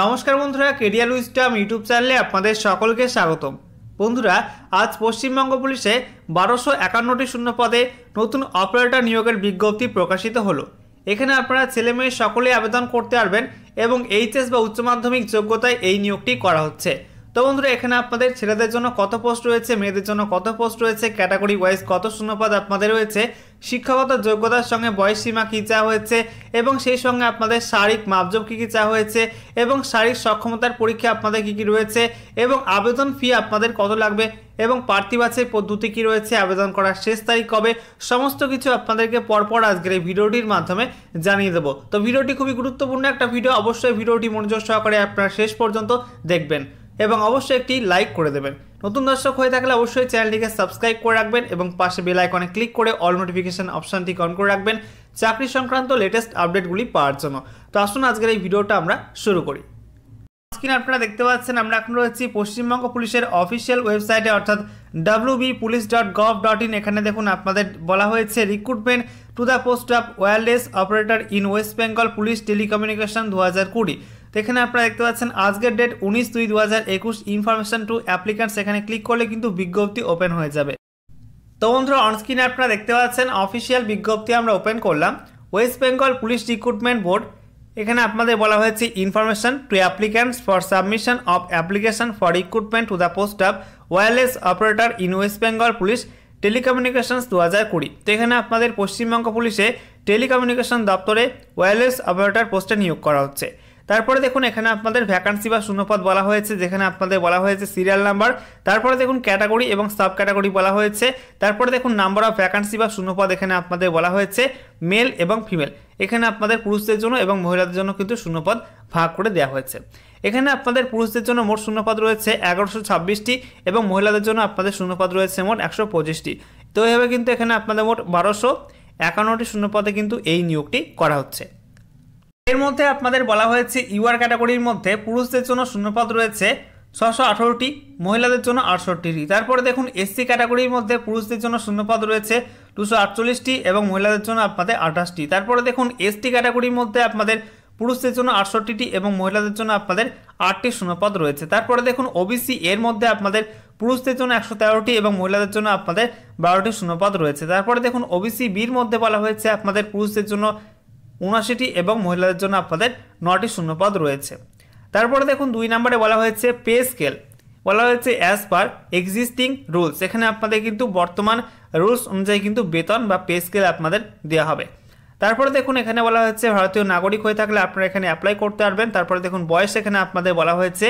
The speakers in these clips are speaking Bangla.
নমস্কার বন্ধুরা লুইস টাম ইউটিউব চ্যানেলে আপনাদের সকলকে স্বাগতম বন্ধুরা আজ পশ্চিমবঙ্গ পুলিশে বারোশো একান্নটি শূন্য পদে নতুন অপারেটর নিয়োগের বিজ্ঞপ্তি প্রকাশিত হলো এখানে আপনারা ছেলে মেয়ে সকলে আবেদন করতে পারবেন এবং এইচএস বা উচ্চ মাধ্যমিক যোগ্যতায় এই নিয়োগটি করা হচ্ছে তো বন্ধুরা এখানে আপনাদের ছেলেদের জন্য কত পোস্ট রয়েছে মেয়েদের জন্য কত পোস্ট রয়েছে ক্যাটাগরি ওয়াইজ কত শূন্যপদ আপনাদের রয়েছে শিক্ষাগত যোগ্যতার সঙ্গে বয়স সীমা কী চা হয়েছে এবং সেই সঙ্গে আপনাদের শারীরিক মাপজব কী কী চা হয়েছে এবং শারীরিক সক্ষমতার পরীক্ষা আপনাদের কী কী রয়েছে এবং আবেদন ফি আপনাদের কত লাগবে এবং প্রার্থী পদ্ধতি কী রয়েছে আবেদন করার শেষ তারিখ কবে সমস্ত কিছু আপনাদেরকে পরপর আজকের এই ভিডিওটির মাধ্যমে জানিয়ে দেবো তো ভিডিওটি খুবই গুরুত্বপূর্ণ একটা ভিডিও অবশ্যই ভিডিওটি মনোযোগ সহকারে আপনারা শেষ পর্যন্ত দেখবেন এবং অবশ্যই একটি লাইক করে দেবেন নতুন দর্শক হয়ে থাকলে অবশ্যই চ্যানেলটিকে সাবস্ক্রাইব করে রাখবেন এবং পাশে বেল আইকনে ক্লিক করে অল নোটিফিকেশন অপশানটি অন করে রাখবেন চাকরি সংক্রান্ত লেটেস্ট আপডেটগুলি পাওয়ার জন্য তো আসুন আজকের এই ভিডিওটা আমরা শুরু করি স্ক্রিনে আপনারা দেখতে পাচ্ছেন আমরা এখন রয়েছি পশ্চিমবঙ্গ পুলিশের অফিসিয়াল ওয়েবসাইটে অর্থাৎ W B police dot gov dot in এখানে দেখুন আপনাদের বলা হয়েছে recruitment to the post of wireless operator in West Bengal police telecommunication দু হাজার কুড়ি এখানে আপনারা দেখতে পাচ্ছেন আজকের ডেট উনিশ দুই দু হাজার একুশ ইনফরমেশন টু অ্যাপ্লিকেন্টস এখানে ক্লিক করলে কিন্তু বিজ্ঞপ্তি ওপেন হয়ে যাবে তো বন্ধুরা অনস্ক্রিনে আপনারা দেখতে পাচ্ছেন অফিসিয়াল বিজ্ঞপ্তি আমরা ওপেন করলাম West Bengal police recruitment board এখানে আপনাদের বলা হয়েছে information to applicants for submission of application for recruitment to the post of wireless operator in West Bengal police telecommunications দু হাজার কুড়ি তো এখানে আপনাদের পশ্চিমবঙ্গ পুলিশে টেলিকমিউনিকেশন দপ্তরে ওয়্যারলেস অপারেটর পোস্টে নিয়োগ করা হচ্ছে তারপরে দেখুন এখানে আপনাদের ভ্যাকান্সি বা শূন্যপদ বলা হয়েছে যেখানে আপনাদের বলা হয়েছে সিরিয়াল নাম্বার তারপরে দেখুন ক্যাটাগরি এবং সাব ক্যাটাগরি বলা হয়েছে তারপরে দেখুন নাম্বার অফ ভ্যাকান্সি বা শূন্যপদ এখানে আপনাদের বলা হয়েছে মেল এবং ফিমেল এখানে আপনাদের পুরুষদের জন্য এবং মহিলাদের জন্য কিন্তু শূন্যপদ ভাগ করে দেওয়া হয়েছে এখানে আপনাদের পুরুষদের জন্য মোট শূন্যপদ রয়েছে এগারোশো ছাব্বিশটি এবং মহিলাদের জন্য আপনাদের শূন্যপদ রয়েছে মোট একশো পঁচিশটি তো এইভাবে কিন্তু এখানে আপনাদের মোট বারোশো একান্নটি শূন্যপদে কিন্তু এই নিয়োগটি করা হচ্ছে এর মধ্যে আপনাদের বলা হয়েছে ইউআর ক্যাটাগরির মধ্যে পুরুষদের জন্য শূন্যপদ রয়েছে ছশো আঠারোটি মহিলাদের জন্য আটষট্টিটি তারপরে দেখুন এসসি ক্যাটাগরির মধ্যে পুরুষদের জন্য শূন্যপদ রয়েছে দুশো আটচল্লিশটি এবং মহিলাদের জন্য আপনাদের আঠাশটি তারপরে দেখুন এসটি ক্যাটাগরির মধ্যে আপনাদের পুরুষদের জন্য আটষট্টিটি এবং মহিলাদের জন্য আপনাদের আটটি শূন্যপদ রয়েছে তারপরে দেখুন ওবিসি এর মধ্যে আপনাদের পুরুষদের জন্য একশো তেরোটি এবং মহিলাদের জন্য আপনাদের বারোটি শূন্যপদ রয়েছে তারপরে দেখুন ওবিসি বির মধ্যে বলা হয়েছে আপনাদের পুরুষদের জন্য উনআশিটি এবং মহিলাদের জন্য আপনাদের নটি শূন্যপদ রয়েছে তারপরে দেখুন দুই নম্বরে বলা হয়েছে পে স্কেল বলা হয়েছে অ্যাজ পার এক্সিস্টিং রুলস এখানে আপনাদের কিন্তু বর্তমান রুলস অনুযায়ী কিন্তু বেতন বা পে স্কেল আপনাদের দেওয়া হবে তারপরে দেখুন এখানে বলা হয়েছে ভারতীয় নাগরিক হয়ে থাকলে আপনারা এখানে অ্যাপ্লাই করতে পারবেন তারপরে দেখুন বয়স এখানে আপনাদের বলা হয়েছে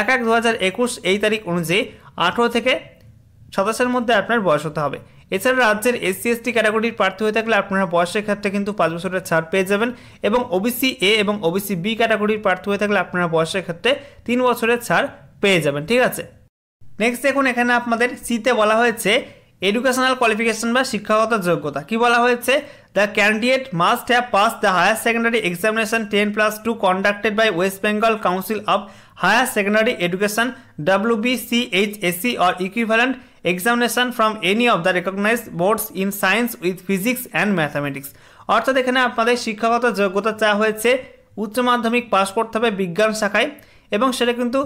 এক এক দু এই তারিখ অনুযায়ী আঠেরো থেকে সাতাশের মধ্যে আপনার বয়স হতে হবে এছাড়া রাজ্যের এসসি এসটি ক্যাটাগরির প্রার্থী হয়ে থাকলে আপনারা বয়সের ক্ষেত্রে কিন্তু পাঁচ বছরের ছাড় পেয়ে যাবেন এবং ওবিসি এ এবং ওবিসি বি ক্যাটাগরির প্রার্থী হয়ে থাকলে আপনারা বয়সের ক্ষেত্রে তিন বছরের ছাড় পেয়ে যাবেন ঠিক আছে নেক্সট দেখুন এখানে আপনাদের সিতে বলা হয়েছে এডুকেশনাল কোয়ালিফিকেশন বা শিক্ষাগত যোগ্যতা কি বলা হয়েছে the candidate must have pass the higher secondary examination ten plus two conducted by West Bengal council of higher secondary education W B C H or equivalent examination from any of the recognised boards in science with physics and mathematics অর্থাৎ এখানে আপনাদের শিক্ষাগত যোগ্যতা চাওয়া হয়েছে উচ্চ মাধ্যমিক পাশ করতে হবে বিজ্ঞান শাখায় এবং সেটা কিন্তু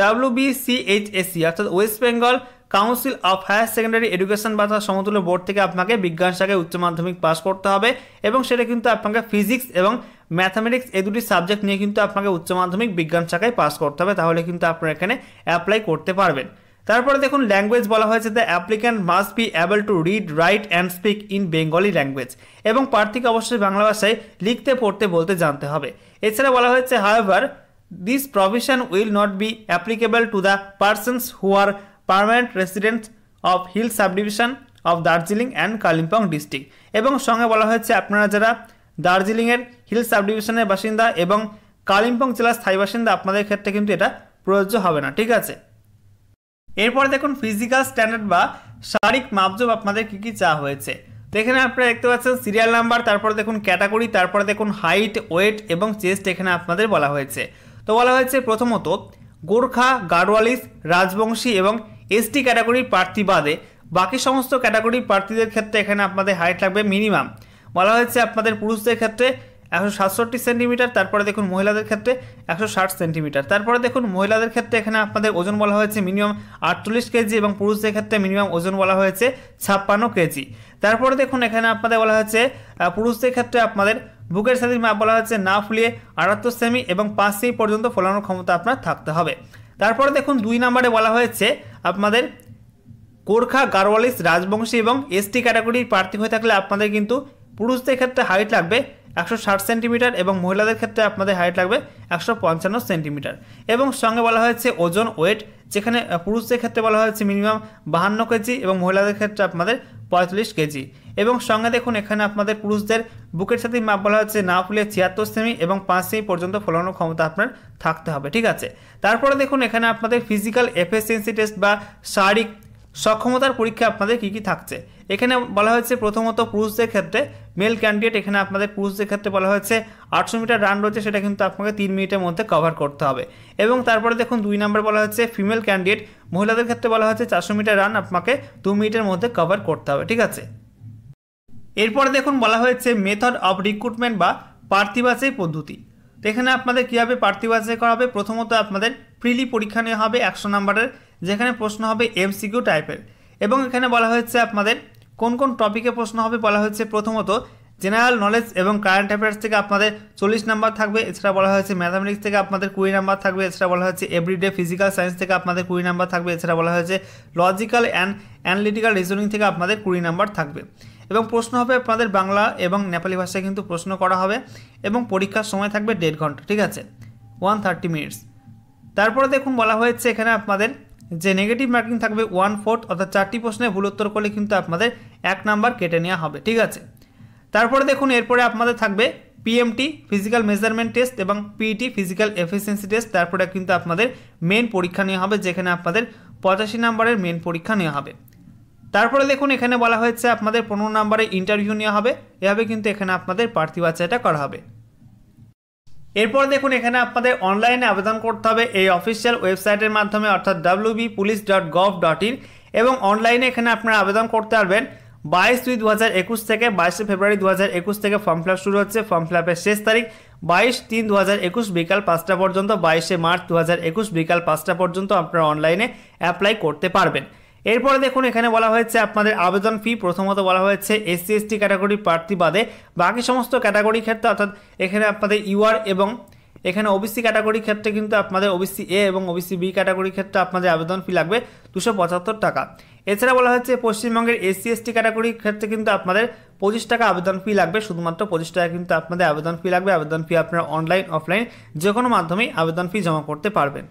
ডাব্লিউ বিসিএইচএসি e, অর্থাৎ West Bengal council of higher secondary education বা তার সমতুল্য বোর্ড থেকে আপনাকে বিজ্ঞান শাখায় উচ্চ মাধ্যমিক পাশ করতে হবে এবং সেটা কিন্তু আপনাকে ফিজিক্স এবং ম্যাথামেটিক্স এই দুটি সাবজেক্ট নিয়ে কিন্তু আপনাকে উচ্চ মাধ্যমিক বিজ্ঞান শাখায় পাস করতে হবে তাহলে কিন্তু আপনারা এখানে অ্যাপ্লাই করতে পারবেন তারপরে দেখুন ল্যাঙ্গুয়েজ বলা হয়েছে the applicant must be able to read write and speak in Bengali language এবং প্রার্থীকে অবশ্যই বাংলা ভাষায় লিখতে পড়তে বলতে জানতে হবে এছাড়া বলা হয়েছে however this provision will not be applicable to the persons who are permanent resident of hill subdivision of Darjeeling and Kalimpong district এবং সঙ্গে বলা হয়েছে আপনারা যারা দার্জিলিংয়ের হিল সাবডিভিশনের বাসিন্দা এবং কালিম্পং জেলার স্থায়ী বাসিন্দা আপনাদের ক্ষেত্রে কিন্তু এটা প্রযোজ্য হবে না ঠিক আছে এরপরে দেখুন ফিজিক্যাল স্ট্যান্ডার্ড বা শারীরিক মাপজব আপনাদের কী কী চা হয়েছে তো এখানে আপনারা দেখতে পাচ্ছেন সিরিয়াল নাম্বার তারপর দেখুন ক্যাটাগরি তারপর দেখুন হাইট ওয়েট এবং চেস্ট এখানে আপনাদের বলা হয়েছে তো বলা হয়েছে প্রথমত গোর্খা গাড়োয়ালিস রাজবংশী এবং এসটি ক্যাটাগরির প্রার্থী বাদে বাকি সমস্ত ক্যাটাগরির প্রার্থীদের ক্ষেত্রে এখানে আপনাদের হাইট লাগবে মিনিমাম বলা হয়েছে আপনাদের পুরুষদের ক্ষেত্রে একশো সাতষট্টি সেন্টিমিটার তারপরে দেখুন মহিলাদের ক্ষেত্রে একশো ষাট সেন্টিমিটার তারপরে দেখুন মহিলাদের ক্ষেত্রে এখানে আপনাদের ওজন বলা হয়েছে মিনিমাম আটচল্লিশ কেজি এবং পুরুষদের ক্ষেত্রে মিনিমাম ওজন বলা হয়েছে ছাপ্পান্ন কেজি তারপরে দেখুন এখানে আপনাদের বলা হয়েছে পুরুষদের ক্ষেত্রে আপনাদের বুকের সাথে মাপ বলা হয়েছে না ফুলিয়ে আটাত্তর সেমি এবং পাঁচ সেমি পর্যন্ত ফোলানোর ক্ষমতা আপনার থাকতে হবে তারপরে দেখুন দুই নম্বরে বলা হয়েছে আপনাদের গোর্খা গারওয়ালিস রাজবংশী এবং এসটি ক্যাটাগরির প্রার্থী হয়ে থাকলে আপনাদের কিন্তু পুরুষদের ক্ষেত্রে হাইট লাগবে একশো ষাট সেন্টিমিটার এবং মহিলাদের ক্ষেত্রে আপনাদের হাইট লাগবে একশো পঞ্চান্ন সেন্টিমিটার এবং সঙ্গে বলা হয়েছে ওজন ওয়েট যেখানে পুরুষদের ক্ষেত্রে বলা হয়েছে মিনিমাম বাহান্ন কেজি এবং মহিলাদের ক্ষেত্রে আপনাদের পঁয়তাল্লিশ কেজি এবং সঙ্গে দেখুন এখানে আপনাদের পুরুষদের বুকের সাথে মাপ বলা হচ্ছে না ফুলে ছিয়াত্তর সেমি এবং পাঁচ সেমি পর্যন্ত ফলানোর ক্ষমতা আপনার থাকতে হবে ঠিক আছে তারপরে দেখুন এখানে আপনাদের ফিজিক্যাল এফিসিয়েন্সি টেস্ট বা শারীরিক সক্ষমতার পরীক্ষা আপনাদের কী কী থাকছে এখানে বলা হয়েছে প্রথমত পুরুষদের ক্ষেত্রে মেল ক্যান্ডিডেট এখানে আপনাদের পুরুষদের ক্ষেত্রে বলা হয়েছে আটশো মিটার রান রয়েছে সেটা কিন্তু আপনাকে তিন মিনিটের মধ্যে কভার করতে হবে এবং তারপরে দেখুন দুই নম্বর বলা হয়েছে ফিমেল ক্যান্ডিডেট মহিলাদের ক্ষেত্রে বলা হয়েছে চারশো মিটার রান আপনাকে দু মিনিটের মধ্যে কভার করতে হবে ঠিক আছে এরপরে দেখুন বলা হয়েছে মেথড অফ রিক্রুটমেন্ট বা প্রার্থী পদ্ধতি তো এখানে আপনাদের কীভাবে প্রার্থী করা হবে প্রথমত আপনাদের প্রিলি পরীক্ষা নেওয়া হবে একশো নম্বরের যেখানে প্রশ্ন হবে এমসিকিউ টাইপের এবং এখানে বলা হয়েছে আপনাদের কোন কোন টপিকে প্রশ্ন হবে বলা হয়েছে প্রথমত জেনারেল নলেজ এবং কারেন্ট অ্যাফেয়ার্স থেকে আপনাদের চল্লিশ নাম্বার থাকবে এছাড়া বলা হয়েছে ম্যাথামেটিক্স থেকে আপনাদের কুড়ি নাম্বার থাকবে এছাড়া বলা হয়েছে এভরিডে ফিজিক্যাল সায়েন্স থেকে আপনাদের কুড়ি নাম্বার থাকবে এছাড়া বলা হয়েছে লজিক্যাল অ্যান্ড অ্যানালিটিক্যাল রিজনিং থেকে আপনাদের কুড়ি নাম্বার থাকবে এবং প্রশ্ন হবে আপনাদের বাংলা এবং নেপালি ভাষায় কিন্তু প্রশ্ন করা হবে এবং পরীক্ষার সময় থাকবে দেড় ঘন্টা ঠিক আছে ওয়ান থার্টি মিনিটস তারপরে দেখুন বলা হয়েছে এখানে আপনাদের যে নেগেটিভ মার্কিং থাকবে ওয়ান ফোর্থ অর্থাৎ চারটি প্রশ্নে ভুল উত্তর করলে কিন্তু আপনাদের এক নাম্বার কেটে নেওয়া হবে ঠিক আছে তারপরে দেখুন এরপরে আপনাদের থাকবে পিএমটি ফিজিক্যাল মেজারমেন্ট টেস্ট এবং পিটি ফিজিক্যাল এফিসিয়েন্সি টেস্ট তারপরে কিন্তু আপনাদের মেন পরীক্ষা নেওয়া হবে যেখানে আপনাদের পঁচাশি নাম্বারের মেন পরীক্ষা নেওয়া হবে তারপরে দেখুন এখানে বলা হয়েছে আপনাদের পনেরো নাম্বারে ইন্টারভিউ নেওয়া হবে এভাবে কিন্তু এখানে আপনাদের প্রার্থী বাচ্চাটা করা হবে এরপর দেখুন এখানে আপনাদের অনলাইনে আবেদন করতে হবে এই অফিসিয়াল ওয়েবসাইটের মাধ্যমে অর্থাৎ W police dot gov dot in এবং অনলাইনে এখানে আপনারা আবেদন করতে পারবেন বাইশ দুই দু হাজার একুশ থেকে বাইশে ফেব্রুয়ারি দু হাজার একুশ থেকে ফর্ম ফিল শুরু হচ্ছে ফর্ম ফিল শেষ তারিখ বাইশ তিন দু হাজার একুশ বিকাল পাঁচটা পর্যন্ত বাইশে মার্চ দু হাজার একুশ বিকাল পাঁচটা পর্যন্ত আপনারা অনলাইনে অ্যাপ্লাই করতে পারবেন এরপরে দেখুন এখানে বলা হয়েছে আপনাদের আবেদন ফি প্রথমত বলা হয়েছে এসসি এসটি ক্যাটাগরি প্রার্থী বাদে বাকি সমস্ত ক্যাটাগরির ক্ষেত্রে অর্থাৎ এখানে আপনাদের ইউআর এবং এখানে ওবিসি ক্যাটাগরির ক্ষেত্রে কিন্তু আপনাদের ওবিসি এ এবং ওবিসি বি ক্যাটাগরির ক্ষেত্রে আপনাদের আবেদন ফি লাগবে দুশো পঁচাত্তর টাকা এছাড়া বলা হয়েছে পশ্চিমবঙ্গের এসসি এসটি ক্যাটাগরির ক্ষেত্রে কিন্তু আপনাদের পঁচিশ টাকা আবেদন ফি লাগবে শুধুমাত্র পঁচিশ টাকা কিন্তু আপনাদের আবেদন ফি লাগবে আবেদন ফি আপনারা অনলাইন অফলাইন যে কোনো মাধ্যমেই আবেদন ফি জমা করতে পারবেন